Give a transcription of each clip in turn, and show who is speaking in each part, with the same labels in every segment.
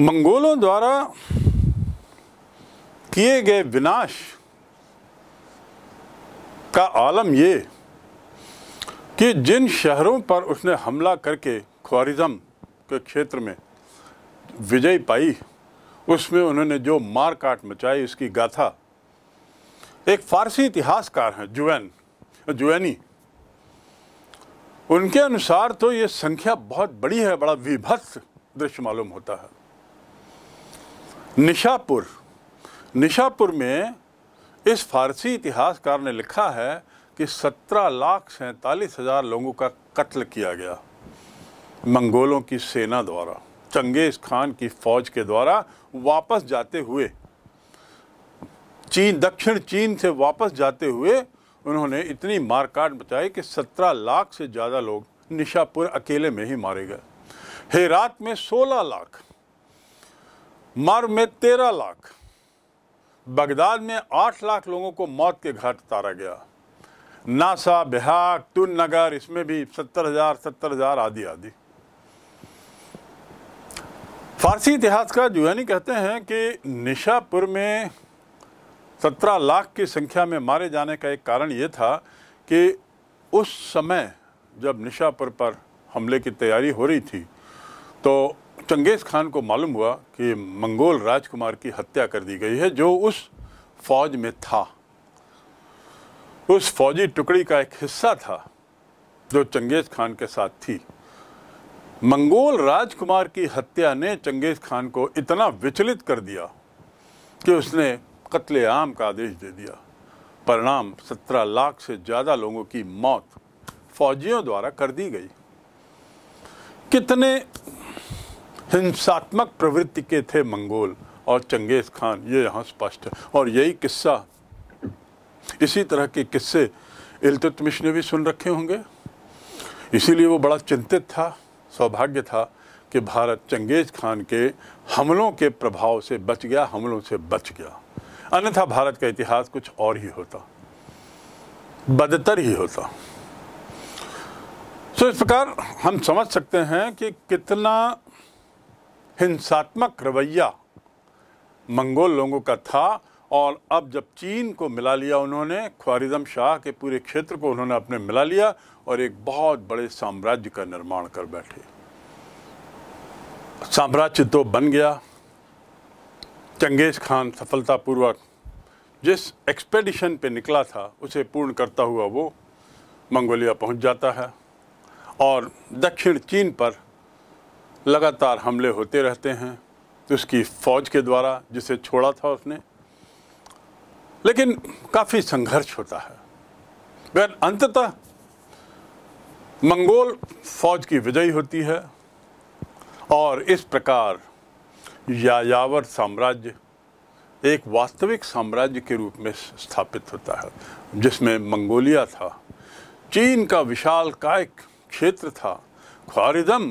Speaker 1: मंगोलों द्वारा किए गए विनाश का आलम ये कि जिन शहरों पर उसने हमला करके ख्वारिज़म के क्षेत्र में विजय पाई उसमें उन्होंने जो मार काट मचाई उसकी गाथा एक फ़ारसी इतिहासकार हैं जुवैन जुवैनी उनके अनुसार तो ये संख्या बहुत बड़ी है बड़ा विभत्स दृश्य मालूम होता है निशापुर निशापुर में इस फारसी इतिहासकार ने लिखा है कि सत्रह लाख सैंतालीस हज़ार लोगों का कत्ल किया गया मंगोलों की सेना द्वारा चंगेज़ खान की फ़ौज के द्वारा वापस जाते हुए चीन दक्षिण चीन से वापस जाते हुए उन्होंने इतनी मारकाट बचाई कि सत्रह लाख से ज़्यादा लोग निशापुर अकेले में ही मारे गए हेरात में सोलह लाख मर्व में तेरह लाख बगदाद में आठ लाख लोगों को मौत के घाट उतारा गया नासा बिहार तुन नगर इसमें भी सत्तर हजार सत्तर हजार आदि आदि फारसी इतिहासकार जुहनी कहते हैं कि निशापुर में सत्रह लाख की संख्या में मारे जाने का एक कारण ये था कि उस समय जब निशापुर पर हमले की तैयारी हो रही थी तो चंगेज़ खान को मालूम हुआ कि मंगोल राजकुमार की हत्या कर दी गई है जो उस फौज में था उस फौजी टुकड़ी का एक हिस्सा था जो चंगेज़ खान के साथ थी मंगोल राजकुमार की हत्या ने चंगेज़ खान को इतना विचलित कर दिया कि उसने कत्लेआम का आदेश दे दिया परिणाम सत्रह लाख से ज़्यादा लोगों की मौत फौजियों द्वारा कर दी गई कितने हिंसात्मक प्रवृत्ति के थे मंगोल और चंगेज़ खान ये यहाँ स्पष्ट है और यही किस्सा इसी तरह के किस्से इल्तुतमिश ने भी सुन रखे होंगे इसीलिए वो बड़ा चिंतित था सौभाग्य था कि भारत चंगेज़ खान के हमलों के प्रभाव से बच गया हमलों से बच गया अन्यथा भारत का इतिहास कुछ और ही होता बदतर ही होता तो इस प्रकार हम समझ सकते हैं कि कितना हिंसात्मक रवैया मंगोल लोगों का था और अब जब चीन को मिला लिया उन्होंने ख्वारिजम शाह के पूरे क्षेत्र को उन्होंने अपने मिला लिया और एक बहुत बड़े साम्राज्य का निर्माण कर बैठे साम्राज्य तो बन गया चंगेज़ खान सफलतापूर्वक जिस एक्सपेडिशन पे निकला था उसे पूर्ण करता हुआ वो मंगोलिया पहुंच जाता है और दक्षिण चीन पर लगातार हमले होते रहते हैं तो उसकी फ़ौज के द्वारा जिसे छोड़ा था उसने लेकिन काफ़ी संघर्ष होता है मगर अंततः मंगोल फौज की विजयी होती है और इस प्रकार यायावर साम्राज्य एक वास्तविक साम्राज्य के रूप में स्थापित होता है जिसमें मंगोलिया था चीन का विशाल कायक क्षेत्र था ख्वारिदम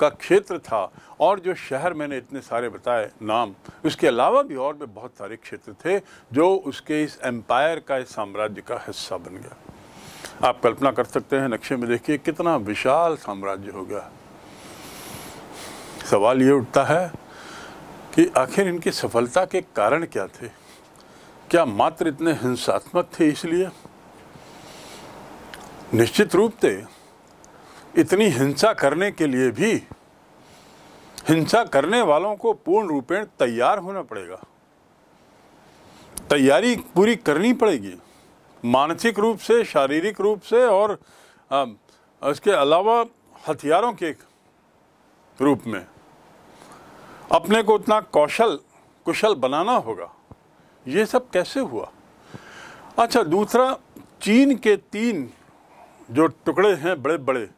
Speaker 1: का क्षेत्र था और जो शहर मैंने इतने सारे बताए नाम उसके अलावा भी और भी बहुत सारे क्षेत्र थे जो उसके इस एम्पायर का इस साम्राज्य का हिस्सा बन गया आप कल्पना कर सकते हैं नक्शे में देखिए कितना विशाल साम्राज्य हो गया सवाल ये उठता है कि आखिर इनकी सफलता के कारण क्या थे क्या मात्र इतने हिंसात्मक थे इसलिए निश्चित रूप से इतनी हिंसा करने के लिए भी हिंसा करने वालों को पूर्ण रूपेण तैयार होना पड़ेगा तैयारी पूरी करनी पड़ेगी मानसिक रूप से शारीरिक रूप से और इसके अलावा हथियारों के रूप में अपने को उतना कौशल कुशल बनाना होगा ये सब कैसे हुआ अच्छा दूसरा चीन के तीन जो टुकड़े हैं बड़े बड़े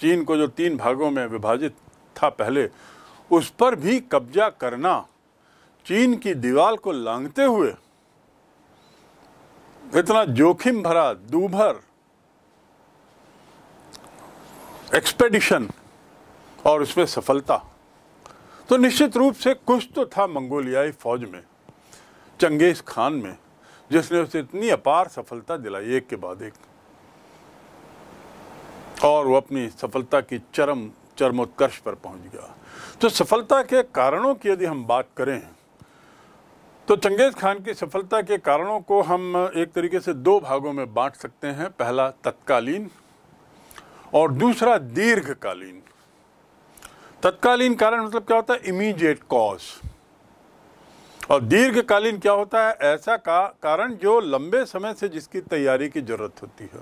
Speaker 1: चीन को जो तीन भागों में विभाजित था पहले उस पर भी कब्जा करना चीन की दीवार को लांघते हुए इतना जोखिम भरा दूभर एक्सपेडिशन और उसमें सफलता तो निश्चित रूप से कुछ तो था मंगोलियाई फौज में चंगेज़ खान में जिसने उसे इतनी अपार सफलता दिलाई एक के बाद एक और वो अपनी सफलता की चरम चरमोत्कर्ष पर पहुंच गया तो सफलता के कारणों की यदि हम बात करें तो चंगेज़ खान की सफलता के कारणों को हम एक तरीके से दो भागों में बांट सकते हैं पहला तत्कालीन और दूसरा दीर्घकालीन तत्कालीन कारण मतलब क्या होता है इमीडिएट कॉज और दीर्घकालीन क्या होता है ऐसा का कारण जो लंबे समय से जिसकी तैयारी की जरूरत होती है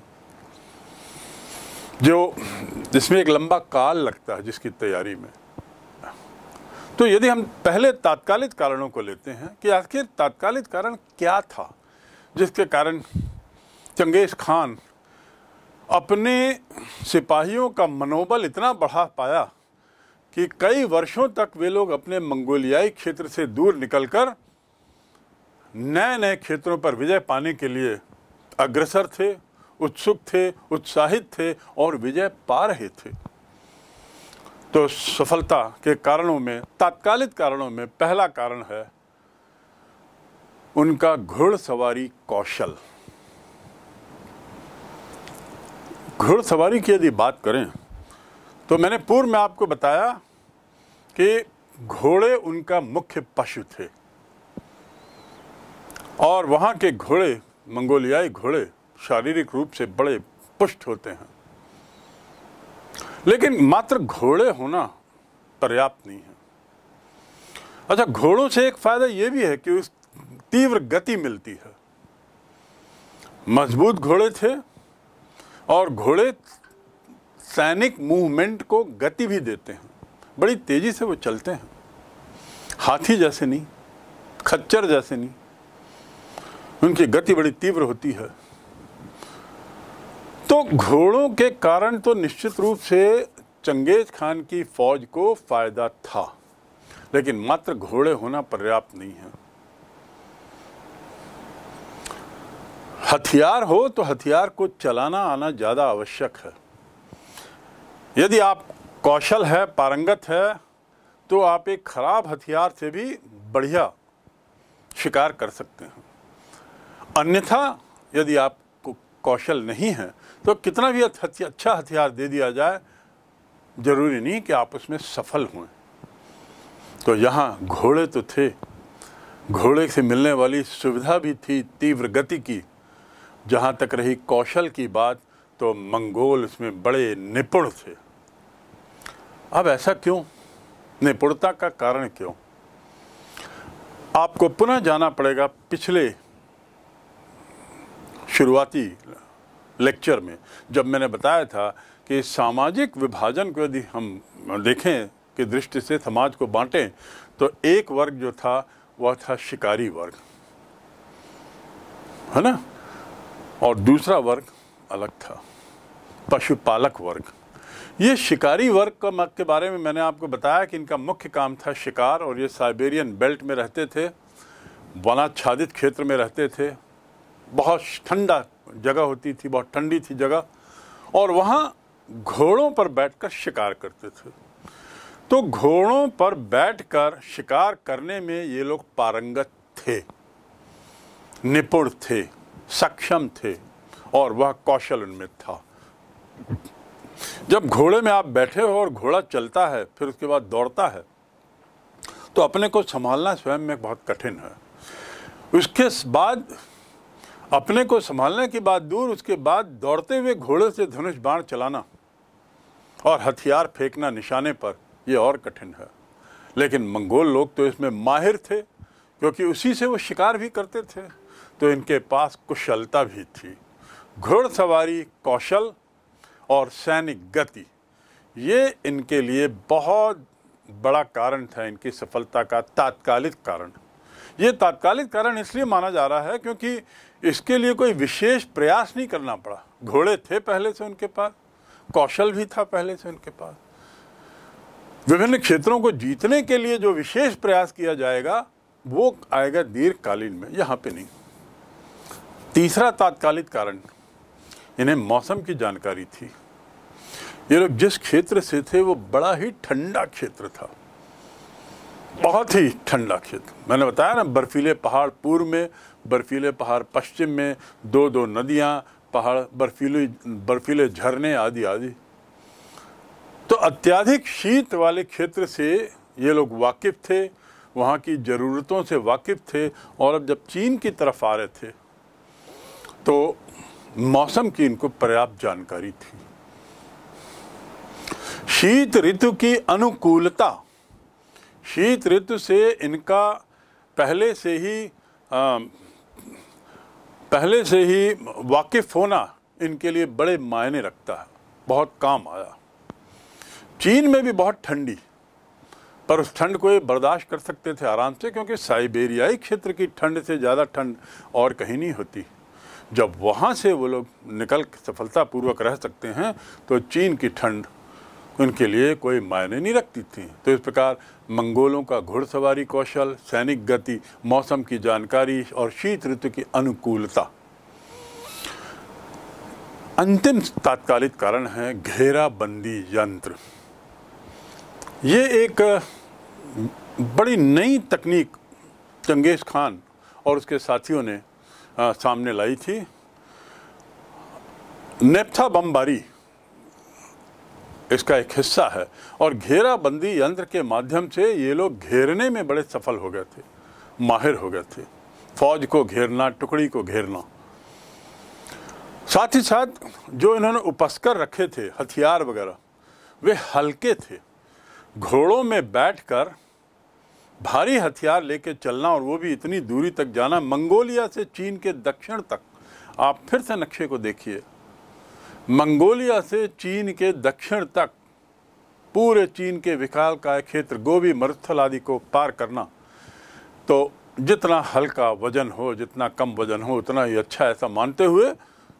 Speaker 1: जो इसमें एक लंबा काल लगता है जिसकी तैयारी में तो यदि हम पहले तात्कालिक कारणों को लेते हैं कि आखिर तात्कालिक कारण क्या था जिसके कारण चंगेज़ खान अपने सिपाहियों का मनोबल इतना बढ़ा पाया कि कई वर्षों तक वे लोग अपने मंगोलियाई क्षेत्र से दूर निकलकर नए नए क्षेत्रों पर विजय पाने के लिए अग्रसर थे उत्सुक थे उत्साहित थे और विजय पा रहे थे तो सफलता के कारणों में तात्कालिक कारणों में पहला कारण है उनका घुड़सवारी कौशल घुड़सवारी की यदि बात करें तो मैंने पूर्व में आपको बताया कि घोड़े उनका मुख्य पशु थे और वहाँ के घोड़े मंगोलियाई घोड़े शारीरिक रूप से बड़े पुष्ट होते हैं लेकिन मात्र घोड़े होना पर्याप्त नहीं है अच्छा घोड़ों से एक फायदा यह भी है कि उस तीव्र गति मिलती है मजबूत घोड़े थे और घोड़े सैनिक मूवमेंट को गति भी देते हैं बड़ी तेजी से वो चलते हैं हाथी जैसे नहीं खच्चर जैसे नहीं उनकी गति बड़ी तीव्र होती है तो घोड़ों के कारण तो निश्चित रूप से चंगेज खान की फौज को फायदा था लेकिन मात्र घोड़े होना पर्याप्त नहीं है हथियार हो तो हथियार को चलाना आना ज़्यादा आवश्यक है यदि आप कौशल है पारंगत है तो आप एक खराब हथियार से भी बढ़िया शिकार कर सकते हैं अन्यथा यदि आपको कौशल नहीं है तो कितना भी अच्छा हथियार दे दिया जाए ज़रूरी नहीं कि आप उसमें सफल हुए तो यहाँ घोड़े तो थे घोड़े से मिलने वाली सुविधा भी थी तीव्र गति की जहाँ तक रही कौशल की बात तो मंगोल इसमें बड़े निपुण थे अब ऐसा क्यों निपुणता का कारण क्यों आपको पुनः जाना पड़ेगा पिछले शुरुआती लेक्चर में जब मैंने बताया था कि सामाजिक विभाजन को यदि हम देखें कि दृष्टि से समाज को बांटें तो एक वर्ग जो था वह था शिकारी वर्ग है ना और दूसरा वर्ग अलग था पशुपालक वर्ग ये शिकारी वर्ग का के बारे में मैंने आपको बताया कि इनका मुख्य काम था शिकार और ये साइबेरियन बेल्ट में रहते थे वनाच्छादित क्षेत्र में रहते थे बहुत ठंडा जगह होती थी बहुत ठंडी थी जगह और वहाँ घोड़ों पर बैठकर शिकार करते थे तो घोड़ों पर बैठकर शिकार करने में ये लोग पारंगत थे निपुण थे सक्षम थे और वह कौशल उनमें था जब घोड़े में आप बैठे हो और घोड़ा चलता है फिर उसके बाद दौड़ता है तो अपने को संभालना स्वयं में बहुत कठिन है उसके बाद अपने को संभालने की बात दूर उसके बाद दौड़ते हुए घोड़े से धनुष बाण चलाना और हथियार फेंकना निशाने पर यह और कठिन है लेकिन मंगोल लोग तो इसमें माहिर थे क्योंकि उसी से वो शिकार भी करते थे तो इनके पास कुशलता भी थी घुड़सवारी कौशल और सैनिक गति ये इनके लिए बहुत बड़ा कारण था इनकी सफलता का तात्कालिक कारण ये तात्कालिक कारण इसलिए माना जा रहा है क्योंकि इसके लिए कोई विशेष प्रयास नहीं करना पड़ा घोड़े थे पहले से उनके पास कौशल भी था पहले से उनके पास विभिन्न क्षेत्रों को जीतने के लिए जो विशेष प्रयास किया जाएगा वो आएगा दीर्घकालीन में यहाँ पे नहीं तीसरा तात्कालिक कारण इन्हें मौसम की जानकारी थी ये लोग जिस क्षेत्र से थे वो बड़ा ही ठंडा क्षेत्र था बहुत ही ठंडा क्षेत्र मैंने बताया ना बर्फीले पहाड़ पूर्व में बर्फीले पहाड़ पश्चिम में दो दो नदियाँ पहाड़ बर्फीले बर्फीले झरने आदि आदि तो अत्याधिक शीत वाले क्षेत्र से ये लोग वाकिफ़ थे वहाँ की ज़रूरतों से वाकिफ़ थे और अब जब चीन की तरफ आ रहे थे तो मौसम की इनको पर्याप्त जानकारी थी शीत ऋतु की अनुकूलता शीत ऋतु से इनका पहले से ही आ, पहले से ही वाकिफ होना इनके लिए बड़े मायने रखता है बहुत काम आया चीन में भी बहुत ठंडी पर उस ठंड को ये बर्दाश्त कर सकते थे आराम से क्योंकि साइबेरियाई क्षेत्र की ठंड से ज़्यादा ठंड और कहीं नहीं होती जब वहाँ से वो लोग निकल सफलतापूर्वक रह सकते हैं तो चीन की ठंड उनके लिए कोई मायने नहीं रखती थी तो इस प्रकार मंगोलों का घुड़सवारी कौशल सैनिक गति मौसम की जानकारी और शीत ऋतु की अनुकूलता अंतिम तात्कालिक कारण है घेराबंदी यंत्र ये एक बड़ी नई तकनीक चंगेज़ खान और उसके साथियों ने आ, सामने लाई थी नेप्था बमबारी इसका एक हिस्सा है और घेराबंदी यंत्र के माध्यम से ये लोग घेरने में बड़े सफल हो गए थे माहिर हो गए थे फौज को घेरना टुकड़ी को घेरना साथ ही साथ जो इन्होंने उपस्कर रखे थे हथियार वगैरह वे हल्के थे घोड़ों में बैठकर भारी हथियार लेके चलना और वो भी इतनी दूरी तक जाना मंगोलिया से चीन के दक्षिण तक आप फिर से नक्शे को देखिए मंगोलिया से चीन के दक्षिण तक पूरे चीन के विकाल का क्षेत्र गोभी मरुस्थल आदि को पार करना तो जितना हल्का वजन हो जितना कम वजन हो उतना ही अच्छा ऐसा मानते हुए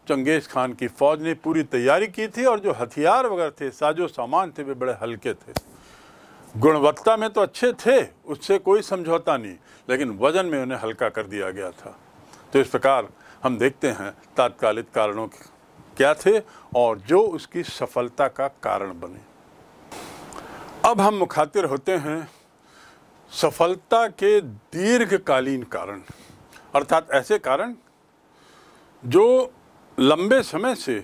Speaker 1: चंगेज़ खान की फ़ौज ने पूरी तैयारी की थी और जो हथियार वगैरह थे साजो सामान थे वे बड़े हल्के थे गुणवत्ता में तो अच्छे थे उससे कोई समझौता नहीं लेकिन वजन में उन्हें हल्का कर दिया गया था तो इस प्रकार हम देखते हैं तात्कालिक कारणों की क्या थे और जो उसकी सफलता का कारण बने अब हम मुखातिर होते हैं सफलता के दीर्घकालीन कारण अर्थात ऐसे कारण जो लंबे समय से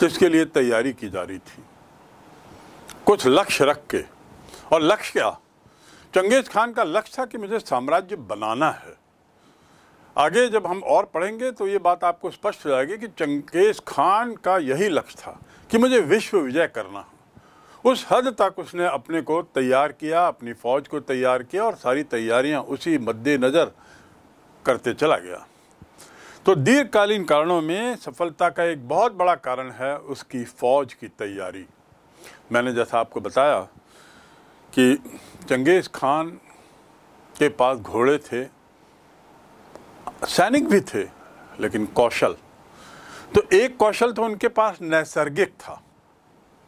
Speaker 1: जिसके लिए तैयारी की जा रही थी कुछ लक्ष्य रख के और लक्ष्य क्या चंगेज़ खान का लक्ष्य था कि मुझे साम्राज्य बनाना है आगे जब हम और पढ़ेंगे तो ये बात आपको स्पष्ट हो जाएगी कि चंगेज़ खान का यही लक्ष्य था कि मुझे विश्व विजय करना उस हद तक उसने अपने को तैयार किया अपनी फ़ौज को तैयार किया और सारी तैयारियां उसी मद्देनज़र करते चला गया तो दीर्घकालीन कारणों में सफलता का एक बहुत बड़ा कारण है उसकी फ़ौज की तैयारी मैंने जैसा आपको बताया कि चंगेज़ खान के पास घोड़े थे सैनिक भी थे लेकिन कौशल तो एक कौशल तो उनके पास नैसर्गिक था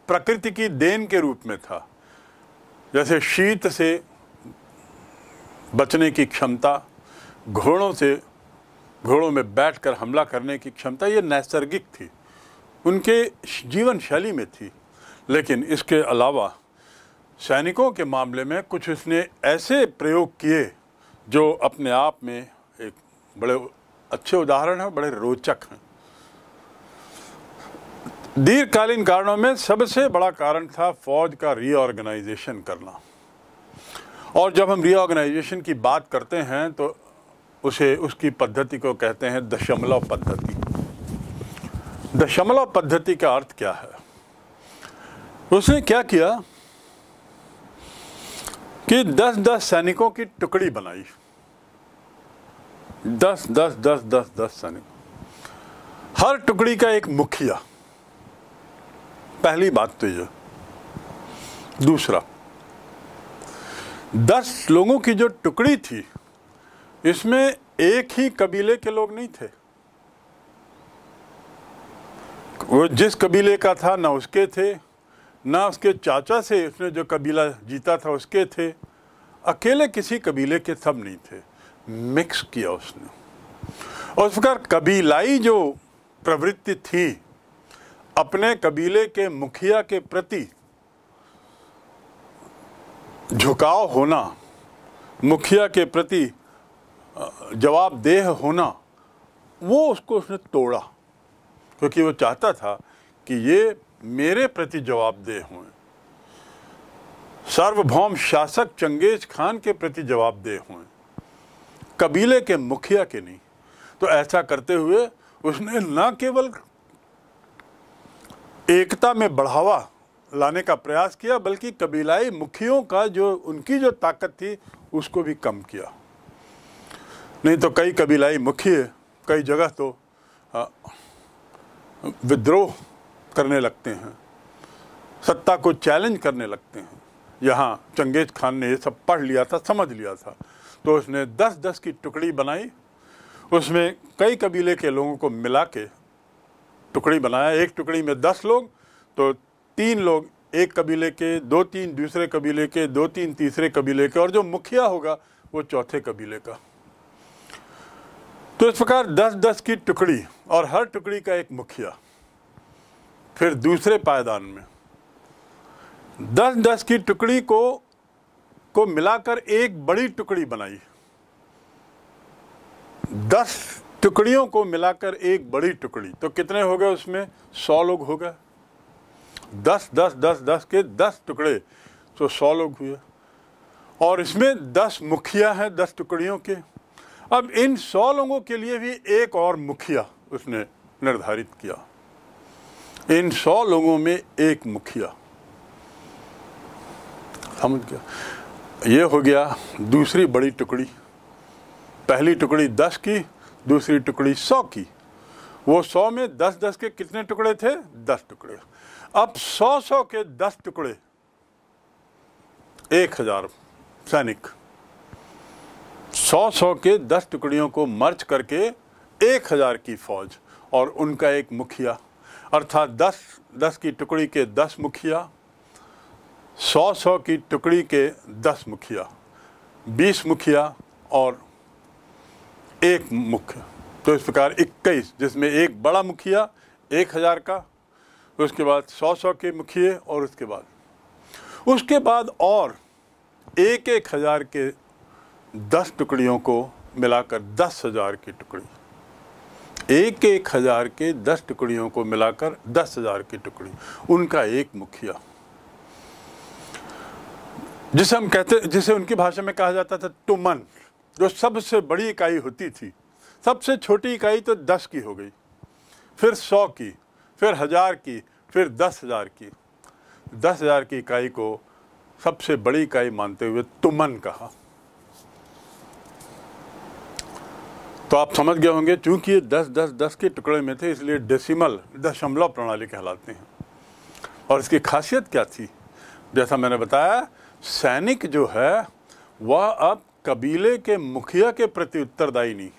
Speaker 1: प्रकृति की देन के रूप में था जैसे शीत से बचने की क्षमता घोड़ों से घोड़ों में बैठकर हमला करने की क्षमता ये नैसर्गिक थी उनके जीवन शैली में थी लेकिन इसके अलावा सैनिकों के मामले में कुछ उसने ऐसे प्रयोग किए जो अपने आप में एक बड़े अच्छे उदाहरण हैं बड़े रोचक हैं दीर्घकालीन कारणों में सबसे बड़ा कारण था फौज का रीऑर्गेनाइजेशन करना और जब हम रीऑर्गेनाइजेशन की बात करते हैं तो उसे उसकी पद्धति को कहते हैं दशमलव पद्धति दशमलव पद्धति का अर्थ क्या है उसने क्या किया कि 10-10 सैनिकों की टुकड़ी बनाई दस दस दस दस दस सैनिक हर टुकड़ी का एक मुखिया पहली बात तो ये दूसरा दस लोगों की जो टुकड़ी थी इसमें एक ही कबीले के लोग नहीं थे वो जिस कबीले का था ना उसके थे ना उसके चाचा से उसने जो कबीला जीता था उसके थे अकेले किसी कबीले के सब नहीं थे मिक्स किया उसने और उस प्रकार कबीलाई जो प्रवृत्ति थी अपने कबीले के मुखिया के प्रति झुकाव होना मुखिया के प्रति जवाबदेह होना वो उसको उसने तोड़ा क्योंकि वो चाहता था कि ये मेरे प्रति जवाबदेह हों सार्वभौम शासक चंगेज खान के प्रति जवाबदेह हों कबीले के मुखिया के नहीं तो ऐसा करते हुए उसने न केवल एकता में बढ़ावा लाने का प्रयास किया बल्कि कबीलाई मुखियों का जो उनकी जो ताकत थी उसको भी कम किया नहीं तो कई कबीलाई मुखी कई जगह तो विद्रोह करने लगते हैं सत्ता को चैलेंज करने लगते हैं यहाँ चंगेज खान ने ये सब पढ़ लिया था समझ लिया था तो उसने दस दस की टुकड़ी बनाई उसमें कई कबीले के लोगों को मिला के टुकड़ी बनाया एक टुकड़ी में दस लोग तो तीन लोग एक कबीले के दो तीन दूसरे कबीले के दो तीन तीसरे कबीले के और जो मुखिया होगा वो चौथे कबीले का तो इस प्रकार दस दस की टुकड़ी और हर टुकड़ी का एक मुखिया फिर दूसरे पायदान में दस दस की टुकड़ी को को मिलाकर एक बड़ी टुकड़ी बनाई दस टुकड़ियों को मिलाकर एक बड़ी टुकड़ी तो कितने हो गए उसमें सौ लोग हो गए दस दस दस दस के दस टुकड़े तो सौ लोग हुए और इसमें दस मुखिया हैं दस टुकड़ियों के अब इन सौ लोगों के लिए भी एक और मुखिया उसने निर्धारित किया इन सौ लोगों में एक मुखिया समझ गया ये हो गया दूसरी बड़ी टुकड़ी पहली टुकड़ी दस की दूसरी टुकड़ी सौ की वो सौ में दस दस के कितने टुकड़े थे दस टुकड़े अब सौ सौ के दस टुकड़े एक हजार सैनिक सौ सौ के दस टुकड़ियों को मर्च करके एक हजार की फौज और उनका एक मुखिया अर्थात दस दस की टुकड़ी के दस मुखिया सौ सौ की टुकड़ी के दस मुखिया बीस मुखिया और एक मुख्य तो इस प्रकार इक्कीस जिसमें एक बड़ा मुखिया एक हज़ार का उसके बाद सौ सौ के मुखिए और उसके बाद उसके बाद और एक एक हज़ार के दस टुकड़ियों को मिलाकर दस हज़ार की टुकड़ी एक एक हज़ार के दस टुकड़ियों को मिलाकर दस हज़ार की टुकड़ी उनका एक मुखिया जिसे हम कहते जिसे उनकी भाषा में कहा जाता था टुमन जो सबसे बड़ी इकाई होती थी सबसे छोटी इकाई तो दस की हो गई फिर सौ की फिर हज़ार की फिर दस हज़ार की दस हज़ार की इकाई को सबसे बड़ी इकाई मानते हुए तुमन कहा तो आप समझ गए होंगे चूंकि ये दस दस दस के टुकड़े में थे इसलिए डेसिमल दशमलव प्रणाली कहलाते हैं और इसकी खासियत क्या थी जैसा मैंने बताया सैनिक जो है वह अब कबीले के मुखिया के प्रति उत्तरदायी नहीं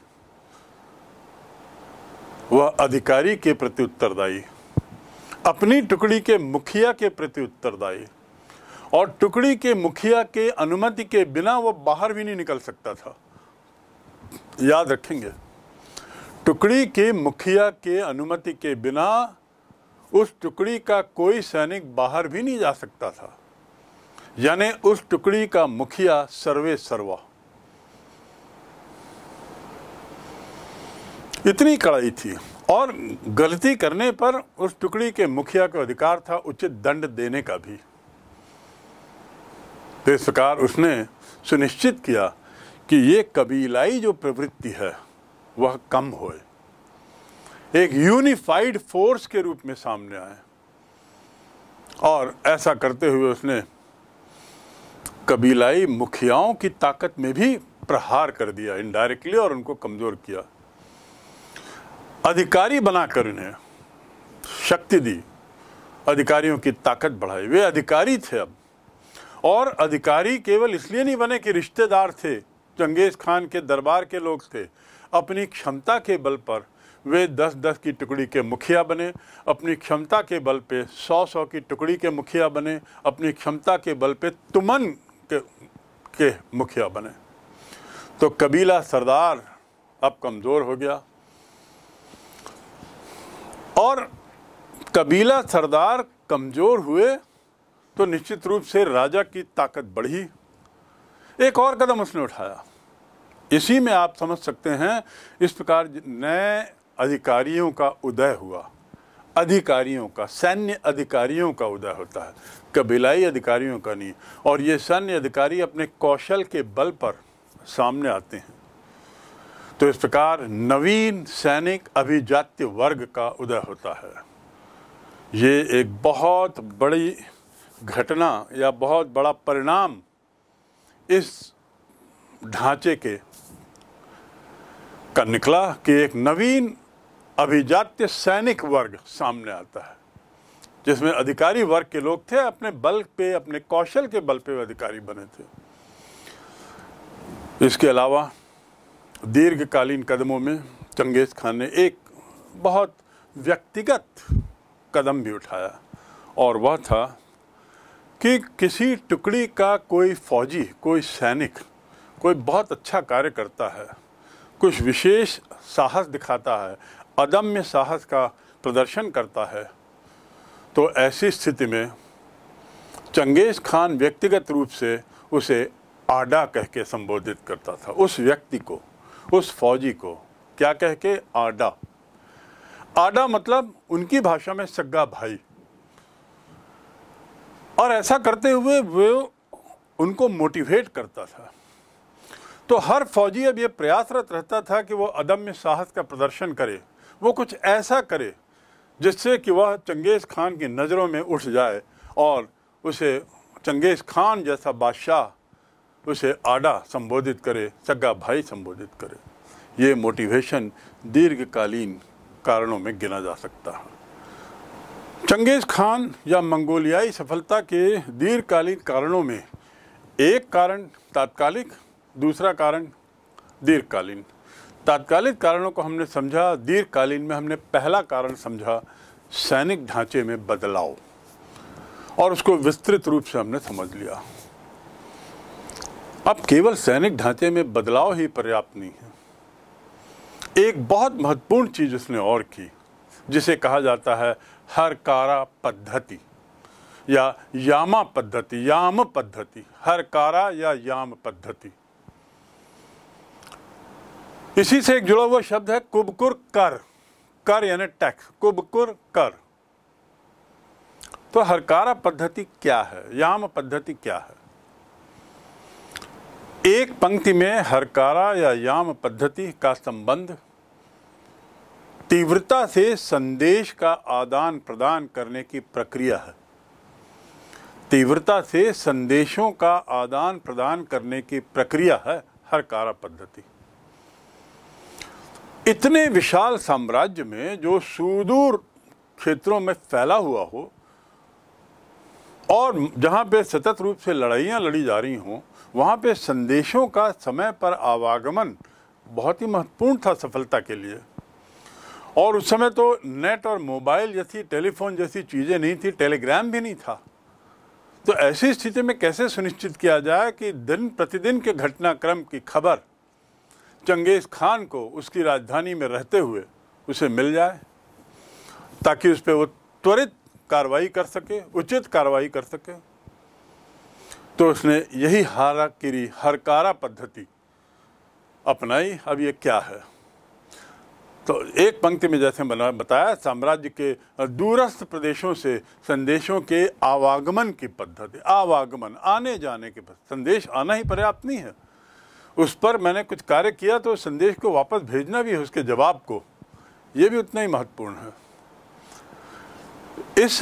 Speaker 1: वह अधिकारी के प्रति उत्तरदायी अपनी टुकड़ी के मुखिया के प्रति उत्तरदायी और टुकड़ी के मुखिया के अनुमति के बिना वह बाहर भी नहीं निकल सकता था याद रखेंगे टुकड़ी के मुखिया के अनुमति के बिना उस टुकड़ी का कोई सैनिक बाहर भी नहीं जा सकता था यानी उस टुकड़ी का मुखिया सर्वे सर्वा इतनी कड़ाई थी और गलती करने पर उस टुकड़ी के मुखिया का अधिकार था उचित दंड देने का भी तो इस प्रकार उसने सुनिश्चित किया कि ये कबीलाई जो प्रवृत्ति है वह कम होए एक यूनिफाइड फोर्स के रूप में सामने आए और ऐसा करते हुए उसने कबीलाई मुखियाओं की ताकत में भी प्रहार कर दिया इनडायरेक्टली और उनको कमज़ोर किया अधिकारी बनाकर उन्हें शक्ति दी अधिकारियों की ताकत बढ़ाई वे अधिकारी थे अब और अधिकारी केवल इसलिए नहीं बने कि रिश्तेदार थे चंगेज़ खान के दरबार के लोग थे अपनी क्षमता के बल पर वे दस दस की टुकड़ी के मुखिया बने अपनी क्षमता के बल पे सौ सौ की टुकड़ी के मुखिया बने अपनी क्षमता के बल पे तुमन के, के मुखिया बने तो कबीला सरदार अब कमज़ोर हो गया और कबीला सरदार कमज़ोर हुए तो निश्चित रूप से राजा की ताकत बढ़ी एक और कदम उसने उठाया इसी में आप समझ सकते हैं इस प्रकार नए अधिकारियों का उदय हुआ अधिकारियों का सैन्य अधिकारियों का उदय होता है कबीलाई अधिकारियों का नहीं और ये सैन्य अधिकारी अपने कौशल के बल पर सामने आते हैं तो इस प्रकार नवीन सैनिक अभिजात्य वर्ग का उदय होता है ये एक बहुत बड़ी घटना या बहुत बड़ा परिणाम इस ढांचे के का निकला कि एक नवीन अभिजात्य सैनिक वर्ग सामने आता है जिसमें अधिकारी वर्ग के लोग थे अपने बल पे अपने कौशल के बल पे अधिकारी बने थे इसके अलावा दीर्घकालीन कदमों में चंगेज़ खान ने एक बहुत व्यक्तिगत कदम भी उठाया और वह था कि किसी टुकड़ी का कोई फौजी कोई सैनिक कोई बहुत अच्छा कार्य करता है कुछ विशेष साहस दिखाता है अदम्य साहस का प्रदर्शन करता है तो ऐसी स्थिति में चंगेज़ खान व्यक्तिगत रूप से उसे आडा कह के संबोधित करता था उस व्यक्ति को उस फौजी को क्या कह के आडा आडा मतलब उनकी भाषा में सग्गा भाई और ऐसा करते हुए वे उनको मोटिवेट करता था तो हर फौजी अब ये प्रयासरत रहता था कि वो अदम्य साहस का प्रदर्शन करे वो कुछ ऐसा करे जिससे कि वह चंगेज़ खान की नज़रों में उठ जाए और उसे चंगेज़ खान जैसा बादशाह उसे आडा संबोधित करे सगा भाई संबोधित करे ये मोटिवेशन दीर्घकालीन कारणों में गिना जा सकता है चंगेज़ खान या मंगोलियाई सफलता के दीर्घकालीन कारणों में एक कारण तात्कालिक दूसरा कारण दीर्घकालीन तात्कालिक कारणों को हमने समझा दीर्घकालीन में हमने पहला कारण समझा सैनिक ढांचे में बदलाव और उसको विस्तृत रूप से हमने समझ लिया अब केवल सैनिक ढांचे में बदलाव ही पर्याप्त नहीं है एक बहुत महत्वपूर्ण चीज उसने और की जिसे कहा जाता है हर कारा पद्धति या यामा पद्धति याम पद्धति हर कारा या याम पद्धति इसी से एक जुड़ा हुआ शब्द है कुबकुर कर कर यानी टैक्स कुबकुर कर तो हरकारा पद्धति क्या है याम पद्धति क्या है एक पंक्ति में हरकारा या याम पद्धति का संबंध तीव्रता से संदेश का आदान प्रदान करने की प्रक्रिया है तीव्रता से संदेशों का आदान प्रदान करने की प्रक्रिया है हरकारा पद्धति इतने विशाल साम्राज्य में जो सुदूर क्षेत्रों में फैला हुआ हो और जहाँ पे सतत रूप से लड़ाइयाँ लड़ी जा रही हों वहाँ पे संदेशों का समय पर आवागमन बहुत ही महत्वपूर्ण था सफलता के लिए और उस समय तो नेट और मोबाइल जैसी टेलीफोन जैसी चीज़ें नहीं थी टेलीग्राम भी नहीं था तो ऐसी स्थिति में कैसे सुनिश्चित किया जाए कि दिन प्रतिदिन के घटनाक्रम की खबर चंगेज़ खान को उसकी राजधानी में रहते हुए उसे मिल जाए ताकि उस पर वो त्वरित कार्रवाई कर सके उचित कार्रवाई कर सके तो उसने यही हारा किरी हरकारा पद्धति अपनाई अब ये क्या है तो एक पंक्ति में जैसे बना बताया साम्राज्य के दूरस्थ प्रदेशों से संदेशों के आवागमन की पद्धति आवागमन आने जाने के संदेश आना ही पर्याप्त नहीं है उस पर मैंने कुछ कार्य किया तो संदेश को वापस भेजना भी है उसके जवाब को ये भी उतना ही महत्वपूर्ण है इस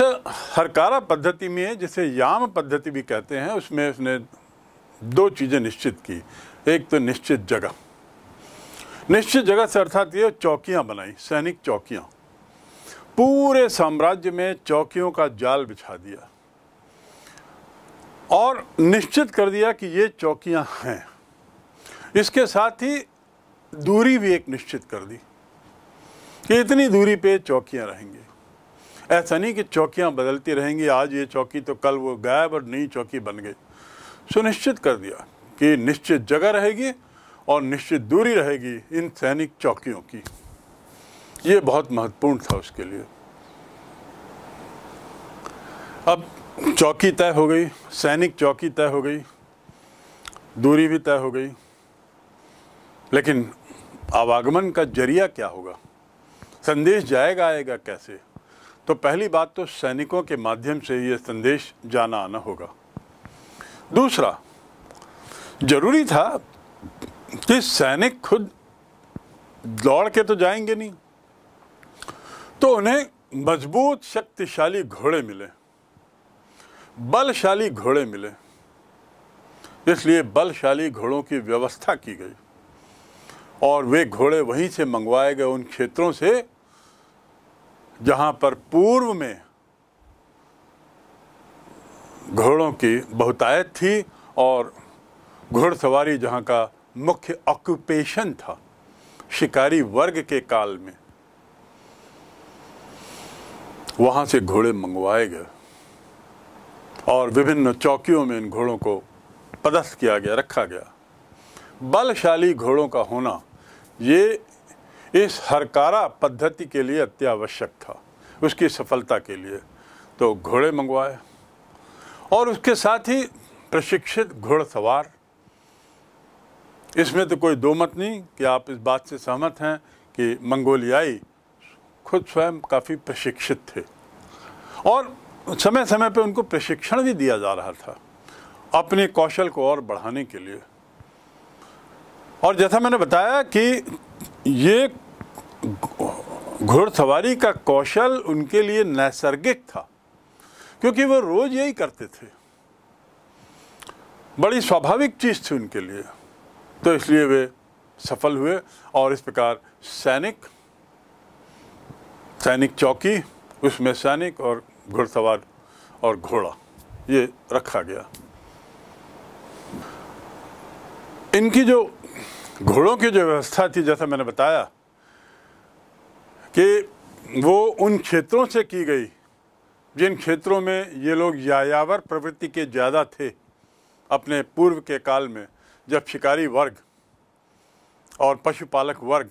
Speaker 1: हरकारा पद्धति में जिसे याम पद्धति भी कहते हैं उसमें उसने दो चीज़ें निश्चित की एक तो निश्चित जगह निश्चित जगह से अर्थात ये चौकियाँ बनाई सैनिक चौकियाँ पूरे साम्राज्य में चौकियों का जाल बिछा दिया और निश्चित कर दिया कि ये चौकियां हैं इसके साथ ही दूरी भी एक निश्चित कर दी कि इतनी दूरी पे चौकियां रहेंगी ऐसा नहीं कि चौकियां बदलती रहेंगी आज ये चौकी तो कल वो गायब और नई चौकी बन गई सुनिश्चित कर दिया कि निश्चित जगह रहेगी और निश्चित दूरी रहेगी इन सैनिक चौकियों की ये बहुत महत्वपूर्ण था उसके लिए अब चौकी तय हो गई सैनिक चौकी तय हो गई दूरी भी तय हो गई लेकिन आवागमन का जरिया क्या होगा संदेश जाएगा आएगा कैसे तो पहली बात तो सैनिकों के माध्यम से यह संदेश जाना आना होगा दूसरा जरूरी था कि सैनिक खुद दौड़ के तो जाएंगे नहीं तो उन्हें मजबूत शक्तिशाली घोड़े मिले बलशाली घोड़े मिले इसलिए बलशाली घोड़ों की व्यवस्था की गई और वे घोड़े वहीं से मंगवाए गए उन क्षेत्रों से जहाँ पर पूर्व में घोड़ों की बहुतायत थी और घोड़सवारी जहाँ का मुख्य ऑक्यूपेशन था शिकारी वर्ग के काल में वहाँ से घोड़े मंगवाए गए और विभिन्न चौकियों में इन घोड़ों को पदस्थ किया गया रखा गया बलशाली घोड़ों का होना ये इस हरकारा पद्धति के लिए अत्यावश्यक था उसकी सफलता के लिए तो घोड़े मंगवाए और उसके साथ ही प्रशिक्षित घोड़सवार इसमें तो कोई दो मत नहीं कि आप इस बात से सहमत हैं कि मंगोलियाई खुद स्वयं काफ़ी प्रशिक्षित थे और समय समय पे उनको प्रशिक्षण भी दिया जा रहा था अपने कौशल को और बढ़ाने के लिए और जैसा मैंने बताया कि ये घुड़सवारी का कौशल उनके लिए नैसर्गिक था क्योंकि वो रोज़ यही करते थे बड़ी स्वाभाविक चीज़ थी उनके लिए तो इसलिए वे सफल हुए और इस प्रकार सैनिक सैनिक चौकी उसमें सैनिक और घुड़सवार और घोड़ा ये रखा गया इनकी जो घोड़ों की जो व्यवस्था थी जैसा मैंने बताया कि वो उन क्षेत्रों से की गई जिन क्षेत्रों में ये लोग यायावर प्रवृत्ति के ज़्यादा थे अपने पूर्व के काल में जब शिकारी वर्ग और पशुपालक वर्ग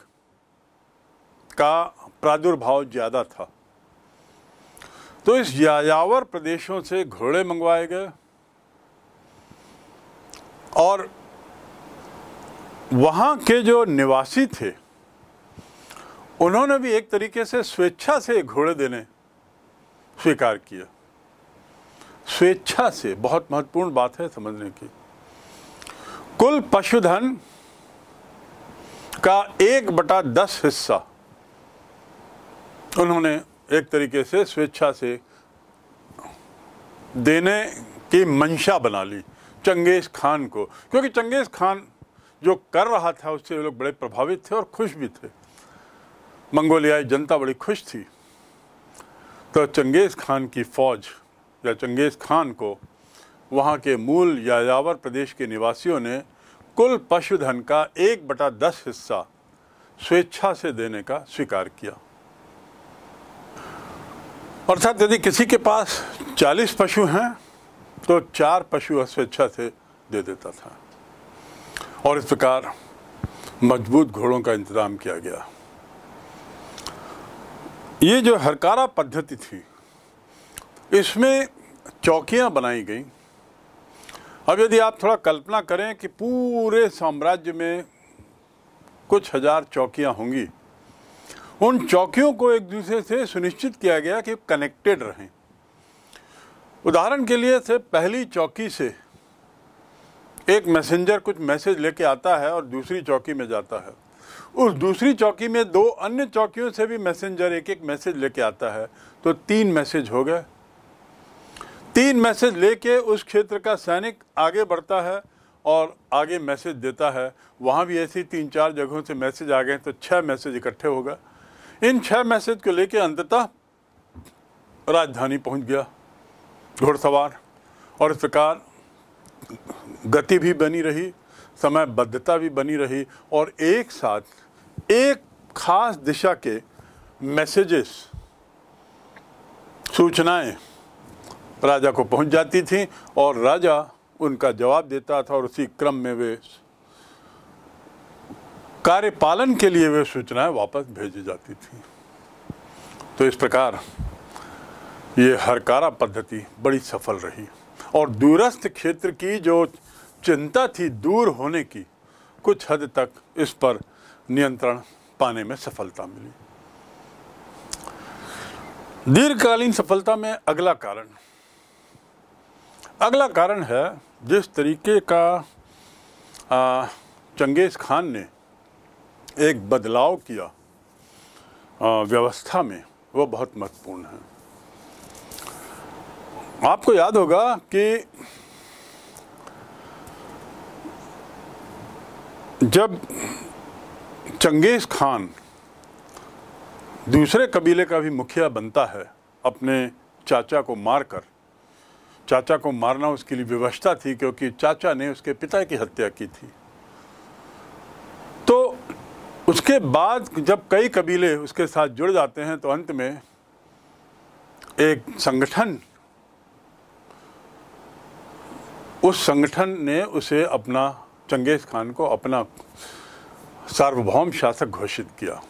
Speaker 1: का प्रादुर्भाव ज़्यादा था तो इस यायावर प्रदेशों से घोड़े मंगवाए गए और वहाँ के जो निवासी थे उन्होंने भी एक तरीके से स्वेच्छा से घोड़े देने स्वीकार किया स्वेच्छा से बहुत महत्वपूर्ण बात है समझने की कुल पशुधन का एक बटा दस हिस्सा उन्होंने एक तरीके से स्वेच्छा से देने की मंशा बना ली चंगेज़ खान को क्योंकि चंगेज़ खान जो कर रहा था उससे लोग बड़े प्रभावित थे और खुश भी थे मंगोलियाई जनता बड़ी खुश थी तो चंगेज़ खान की फ़ौज या चंगेज़ खान को वहाँ के मूल यावर प्रदेश के निवासियों ने कुल पशुधन का एक बटा दस हिस्सा स्वेच्छा से देने का स्वीकार किया अर्थात यदि किसी के पास चालीस पशु हैं तो चार पशु स्वेच्छा से दे देता था और इस प्रकार मजबूत घोड़ों का इंतज़ाम किया गया ये जो हरकारा पद्धति थी इसमें चौकियां बनाई गई अब यदि आप थोड़ा कल्पना करें कि पूरे साम्राज्य में कुछ हज़ार चौकियां होंगी उन चौकियों को एक दूसरे से सुनिश्चित किया गया कि कनेक्टेड रहें उदाहरण के लिए से पहली चौकी से एक मैसेंजर कुछ मैसेज लेके आता है और दूसरी चौकी में जाता है उस दूसरी चौकी में दो अन्य चौकियों से भी मैसेंजर एक एक मैसेज लेके आता है तो तीन मैसेज हो गए तीन मैसेज लेके उस क्षेत्र का सैनिक आगे बढ़ता है और आगे मैसेज देता है वहाँ भी ऐसी तीन चार जगहों से मैसेज आ गए तो छः मैसेज इकट्ठे हो गए इन छः मैसेज को लेके अंततः राजधानी पहुँच गया घुड़सवार और इस प्रकार गति भी बनी रही समयबद्धता भी बनी रही और एक साथ एक खास दिशा के मैसेजेस सूचनाएं राजा को पहुंच जाती थी और राजा उनका जवाब देता था और उसी क्रम में वे कार्य पालन के लिए वे सूचनाएं वापस भेजी जाती थी तो इस प्रकार ये हरकारा पद्धति बड़ी सफल रही और दूरस्थ क्षेत्र की जो चिंता थी दूर होने की कुछ हद तक इस पर नियंत्रण पाने में सफलता मिली दीर्घकालीन सफलता में अगला कारण अगला कारण है जिस तरीके का चंगेज़ खान ने एक बदलाव किया व्यवस्था में वो बहुत महत्वपूर्ण है आपको याद होगा कि जब चंगेज़ खान दूसरे कबीले का भी मुखिया बनता है अपने चाचा को मारकर चाचा को मारना उसके लिए व्यवस्था थी क्योंकि चाचा ने उसके पिता की हत्या की थी तो उसके बाद जब कई कबीले उसके साथ जुड़ जाते हैं तो अंत में एक संगठन उस संगठन ने उसे अपना चंगेज़ खान को अपना सार्वभौम शासक घोषित किया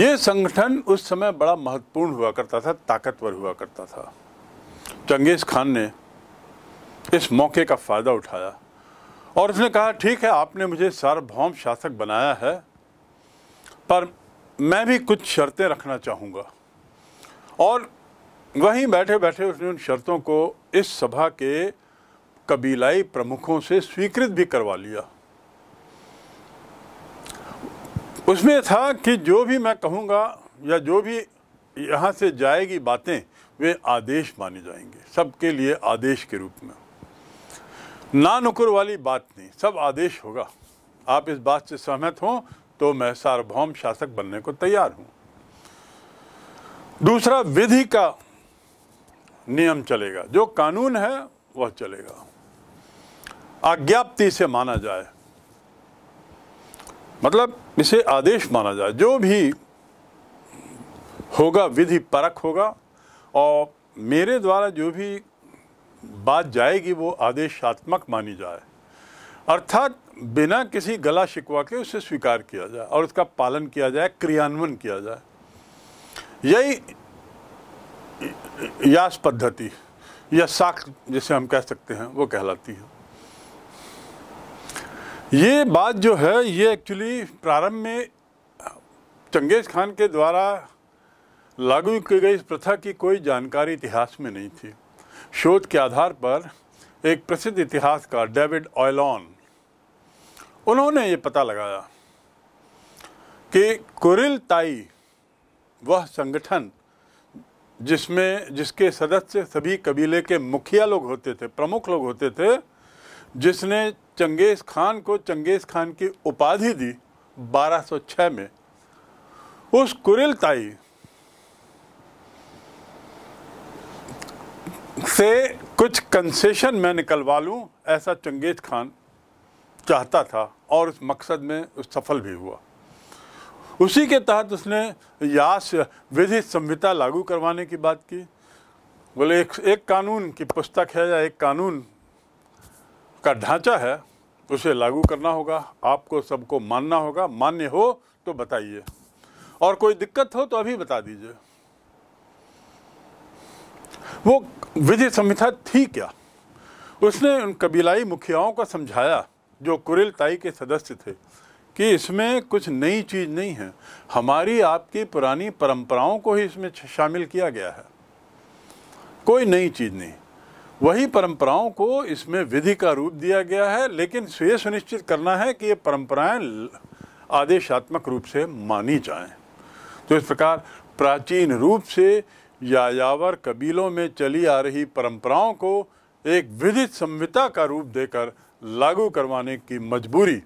Speaker 1: ये संगठन उस समय बड़ा महत्वपूर्ण हुआ करता था ताकतवर हुआ करता था चंगेज़ खान ने इस मौके का फ़ायदा उठाया और उसने कहा ठीक है आपने मुझे सार्वभौम शासक बनाया है पर मैं भी कुछ शर्तें रखना चाहूँगा और वहीं बैठे बैठे उसने उन शर्तों को इस सभा के कबीलाई प्रमुखों से स्वीकृत भी करवा लिया उसमें था कि जो भी मैं कहूँगा या जो भी यहाँ से जाएगी बातें वे आदेश माने जाएंगे सबके लिए आदेश के रूप में ना नुकुर वाली बात नहीं सब आदेश होगा आप इस बात से सहमत हों तो मैं सार्वभौम शासक बनने को तैयार हूँ दूसरा विधि का नियम चलेगा जो कानून है वह चलेगा आज्ञाप्ति से माना जाए मतलब इसे आदेश माना जाए जो भी होगा विधि परक होगा और मेरे द्वारा जो भी बात जाएगी वो आदेशात्मक मानी जाए अर्थात बिना किसी गला शिकवा के उसे स्वीकार किया जाए और उसका पालन किया जाए क्रियान्वयन किया जाए यही यास पद्धति या साक्ष जिसे हम कह सकते हैं वो कहलाती है ये बात जो है ये एक्चुअली प्रारंभ में चंगेज़ खान के द्वारा लागू की गई इस प्रथा की कोई जानकारी इतिहास में नहीं थी शोध के आधार पर एक प्रसिद्ध इतिहासकार डेविड ऑयलॉन उन्होंने ये पता लगाया कि कुरिल ताई वह संगठन जिसमें जिसके सदस्य सभी कबीले के मुखिया लोग होते थे प्रमुख लोग होते थे जिसने चंगेज़ खान को चंगेज़ खान की उपाधि दी 1206 में उस कुरिल ताई से कुछ कंसेशन मैं निकलवा लूँ ऐसा चंगेज़ खान चाहता था और उस मकसद में उस सफल भी हुआ उसी के तहत उसने यास विधि संहिता लागू करवाने की बात की बोले एक एक कानून की पुस्तक है या एक कानून का ढांचा है उसे लागू करना होगा आपको सबको मानना होगा मान्य हो तो बताइए और कोई दिक्कत हो तो अभी बता दीजिए वो विधि संहिता थी क्या उसने उन कबीलाई मुखियाओं को समझाया जो कुरिल ताई के सदस्य थे कि इसमें कुछ नई चीज़ नहीं है हमारी आपकी पुरानी परंपराओं को ही इसमें शामिल किया गया है कोई नई चीज़ नहीं वही परंपराओं को इसमें विधि का रूप दिया गया है लेकिन ये सुनिश्चित करना है कि ये परंपराएं आदेशात्मक रूप से मानी जाएं। तो इस प्रकार प्राचीन रूप से यावर कबीलों में चली आ रही परंपराओं को एक विधित संहिता का रूप देकर लागू करवाने की मजबूरी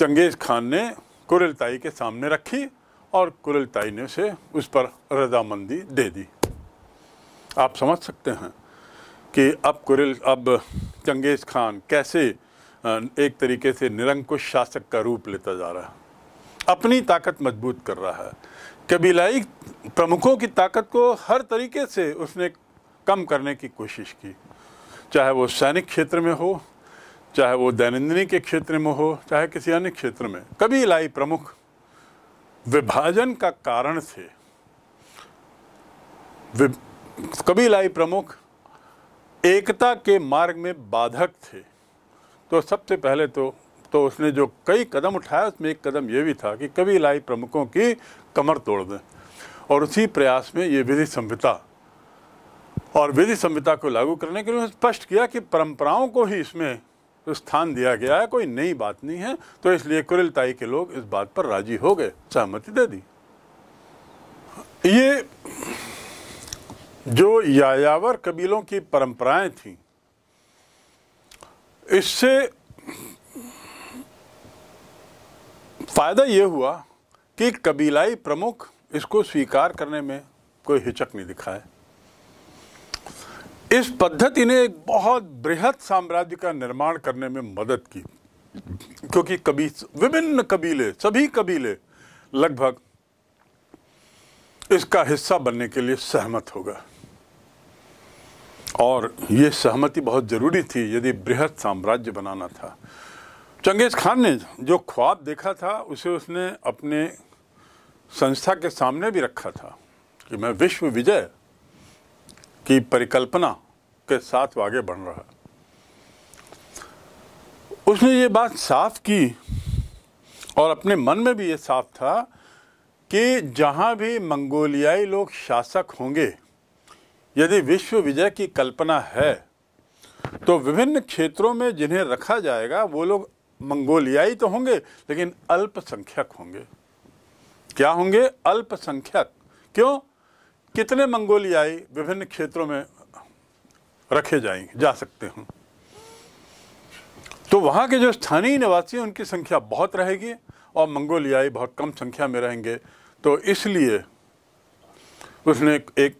Speaker 1: चंगेज़ खान ने कुरलताई के सामने रखी और कुरलताई ने उसे उस पर रजामंदी दे दी आप समझ सकते हैं कि अब कुरिल अब चंगेज़ खान कैसे एक तरीके से निरंकुश शासक का रूप लेता जा रहा है अपनी ताकत मजबूत कर रहा है कबीलाई प्रमुखों की ताकत को हर तरीके से उसने कम करने की कोशिश की चाहे वो सैनिक क्षेत्र में हो चाहे वो दैनंदिनी के क्षेत्र में हो चाहे किसी अन्य क्षेत्र में कबीलाई प्रमुख विभाजन का कारण थे कबीलाई प्रमुख एकता के मार्ग में बाधक थे तो सबसे पहले तो तो उसने जो कई कदम उठाया उसमें एक कदम ये भी था कि कभी लाई प्रमुखों की कमर तोड़ दें और उसी प्रयास में ये विधि संहिता और विधि संहिता को लागू करने के लिए स्पष्ट किया कि परंपराओं को ही इसमें स्थान दिया गया है कोई नई बात नहीं है तो इसलिए कुरिलताई के लोग इस बात पर राजी हो गए सहमति दे दी ये जो यायावर कबीलों की परंपराएं थीं इससे फ़ायदा यह हुआ कि कबीलाई प्रमुख इसको स्वीकार करने में कोई हिचक नहीं दिखाए इस पद्धति ने एक बहुत बृहद साम्राज्य का निर्माण करने में मदद की क्योंकि कभी विभिन्न कबीले सभी कबीले लगभग इसका हिस्सा बनने के लिए सहमत होगा और ये सहमति बहुत ज़रूरी थी यदि बृहद साम्राज्य बनाना था चंगेज़ खान ने जो ख्वाब देखा था उसे उसने अपने संस्था के सामने भी रखा था कि मैं विश्व विजय की परिकल्पना के साथ आगे बढ़ रहा उसने ये बात साफ की और अपने मन में भी ये साफ था कि जहाँ भी मंगोलियाई लोग शासक होंगे यदि विश्व विजय की कल्पना है तो विभिन्न क्षेत्रों में जिन्हें रखा जाएगा वो लोग मंगोलियाई तो होंगे लेकिन अल्पसंख्यक होंगे क्या होंगे अल्पसंख्यक क्यों कितने मंगोलियाई विभिन्न क्षेत्रों में रखे जाएंगे जा सकते हैं तो वहाँ के जो स्थानीय निवासी उनकी संख्या बहुत रहेगी और मंगोलियाई बहुत कम संख्या में रहेंगे तो इसलिए उसने एक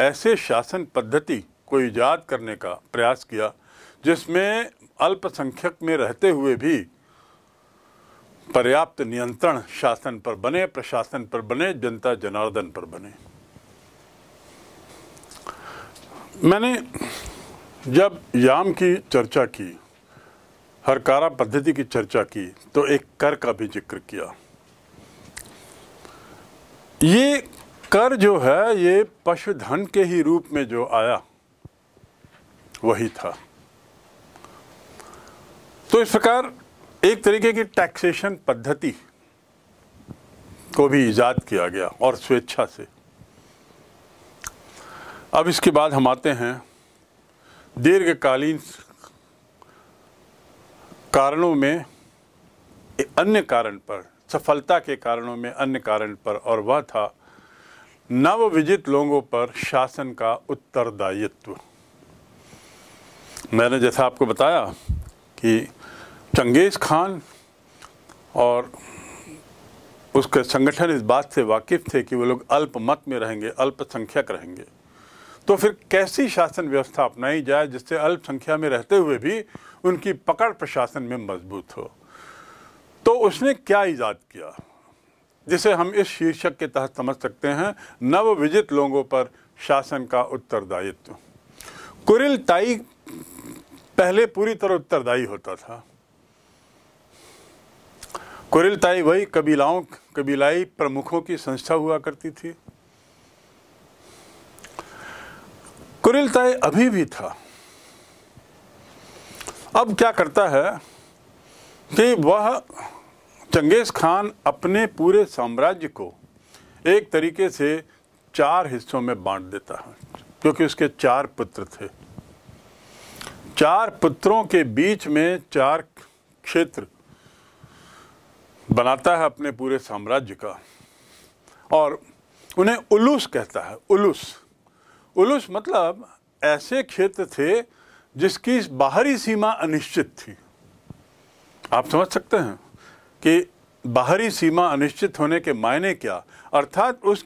Speaker 1: ऐसे शासन पद्धति को ईजाद करने का प्रयास किया जिसमें अल्पसंख्यक में रहते हुए भी पर्याप्त नियंत्रण शासन पर बने प्रशासन पर बने जनता जनार्दन पर बने मैंने जब याम की चर्चा की हरकारा पद्धति की चर्चा की तो एक कर का भी जिक्र किया ये कर जो है ये पशुधन के ही रूप में जो आया वही था तो इस प्रकार एक तरीके की टैक्सेशन पद्धति को भी ईजाद किया गया और स्वेच्छा से अब इसके बाद हम आते हैं दीर्घकालीन कारणों में अन्य कारण पर सफलता के कारणों में अन्य कारण पर और वह था नव विजित लोगों पर शासन का उत्तरदायित्व मैंने जैसा आपको बताया कि चंगेज़ खान और उसके संगठन इस बात से वाकिफ़ थे कि वो लोग अल्पमत में रहेंगे अल्पसंख्यक रहेंगे तो फिर कैसी शासन व्यवस्था अपनाई जाए जिससे अल्पसंख्या में रहते हुए भी उनकी पकड़ प्रशासन में मजबूत हो तो उसने क्या ईजाद किया जिसे हम इस शीर्षक के तहत समझ सकते हैं नवविजित लोगों पर शासन का उत्तरदायित्व कुरिल ताई पहले पूरी तरह उत्तरदायी होता था कुरिल ताई वही कबीलाओं कबीलाई प्रमुखों की संस्था हुआ करती थी कुरिल ताई अभी भी था अब क्या करता है कि वह चंगेज़ खान अपने पूरे साम्राज्य को एक तरीके से चार हिस्सों में बांट देता है क्योंकि उसके चार पुत्र थे चार पुत्रों के बीच में चार क्षेत्र बनाता है अपने पूरे साम्राज्य का और उन्हें उलूस कहता है उलूस उलूस मतलब ऐसे क्षेत्र थे जिसकी बाहरी सीमा अनिश्चित थी आप समझ सकते हैं कि बाहरी सीमा अनिश्चित होने के मायने क्या अर्थात उस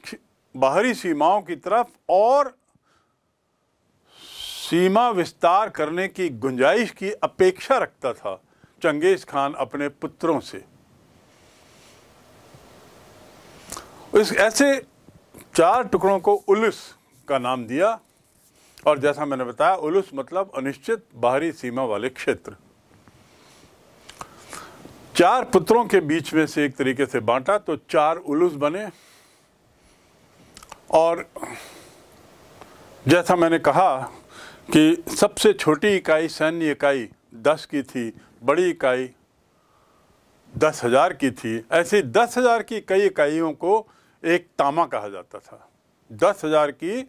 Speaker 1: बाहरी सीमाओं की तरफ और सीमा विस्तार करने की गुंजाइश की अपेक्षा रखता था चंगेज़ खान अपने पुत्रों से इस ऐसे चार टुकड़ों को उलुस का नाम दिया और जैसा मैंने बताया उलुस मतलब अनिश्चित बाहरी सीमा वाले क्षेत्र चार पुत्रों के बीच में से एक तरीके से बांटा तो चार उलूस बने और जैसा मैंने कहा कि सबसे छोटी इकाई सैन्य इकाई दस की थी बड़ी इकाई दस हज़ार की थी ऐसे दस हज़ार की कई इकाइयों को एक तामा कहा जाता था दस हज़ार की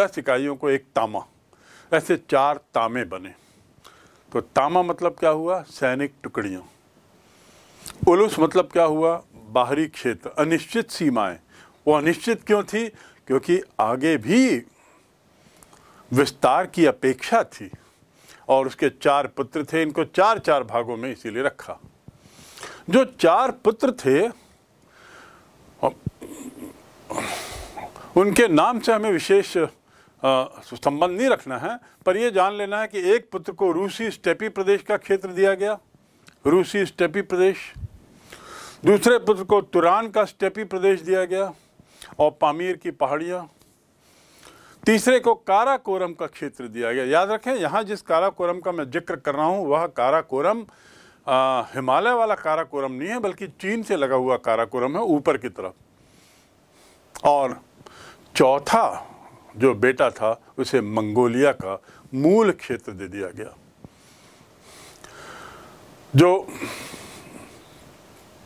Speaker 1: दस इकाइयों को एक तामा ऐसे चार तामे बने तो तामा मतलब क्या हुआ सैनिक टुकड़ियों उलुस मतलब क्या हुआ बाहरी क्षेत्र अनिश्चित सीमाएं वो अनिश्चित क्यों थी क्योंकि आगे भी विस्तार की अपेक्षा थी और उसके चार पुत्र थे इनको चार चार भागों में इसीलिए रखा जो चार पुत्र थे उनके नाम से हमें विशेष संबंध नहीं रखना है पर यह जान लेना है कि एक पुत्र को रूसी स्टेपी प्रदेश का क्षेत्र दिया गया रूसी स्टेपी प्रदेश दूसरे पुत्र को तुरान का स्टेपी प्रदेश दिया गया और पामीर की पहाड़ियाँ तीसरे को काराकोरम का क्षेत्र दिया गया याद रखें यहाँ जिस काराकोरम का मैं जिक्र कर रहा हूँ वह काराकोरम हिमालय वाला काराकोरम नहीं है बल्कि चीन से लगा हुआ काराकोरम है ऊपर की तरफ और चौथा जो बेटा था उसे मंगोलिया का मूल क्षेत्र दे दिया गया जो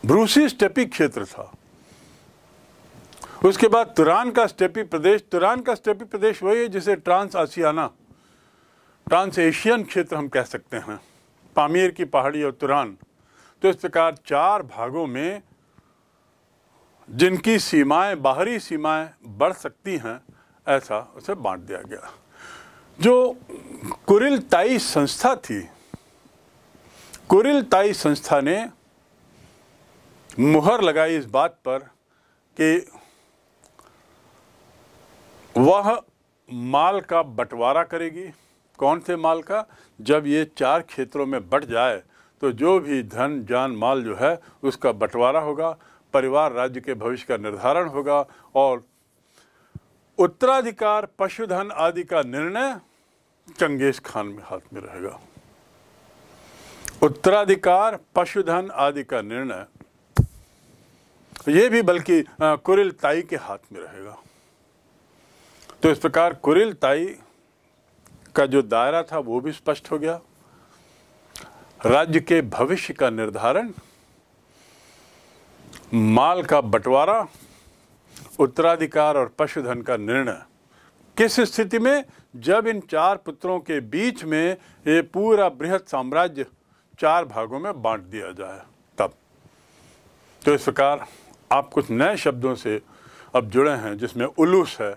Speaker 1: ब्रूसी स्टेपी क्षेत्र था उसके बाद तुरान का स्टेपी प्रदेश तुरान का स्टेपी प्रदेश वही है जिसे ट्रांस आसियाना ट्रांस एशियन क्षेत्र हम कह सकते हैं पामीर की पहाड़ी और तुरान तो इस प्रकार चार भागों में जिनकी सीमाएं बाहरी सीमाएं बढ़ सकती हैं ऐसा उसे बांट दिया गया जो कुरिल ताई संस्था थी कुरिल ताई संस्था ने मुहर लगाई इस बात पर कि वह माल का बंटवारा करेगी कौन से माल का जब ये चार क्षेत्रों में बट जाए तो जो भी धन जान माल जो है उसका बंटवारा होगा परिवार राज्य के भविष्य का निर्धारण होगा और उत्तराधिकार पशुधन आदि का निर्णय चंगेज खान में हाथ में रहेगा उत्तराधिकार पशुधन आदि का निर्णय ये भी बल्कि कुरिल ताई के हाथ में रहेगा तो इस प्रकार कुरिल ताई का जो दायरा था वो भी स्पष्ट हो गया राज्य के भविष्य का निर्धारण माल का बंटवारा उत्तराधिकार और पशुधन का निर्णय किस स्थिति में जब इन चार पुत्रों के बीच में ये पूरा बृहद साम्राज्य चार भागों में बांट दिया जाए तब तो इस प्रकार आप कुछ नए शब्दों से अब जुड़े हैं जिसमें उलूस है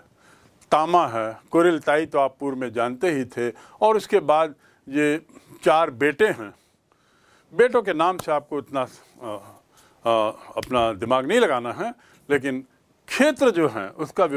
Speaker 1: तामा है कुरिलताई तो आप पूर्व में जानते ही थे और उसके बाद ये चार बेटे हैं बेटों के नाम से आपको इतना आ, आ, अपना दिमाग नहीं लगाना है लेकिन क्षेत्र जो है उसका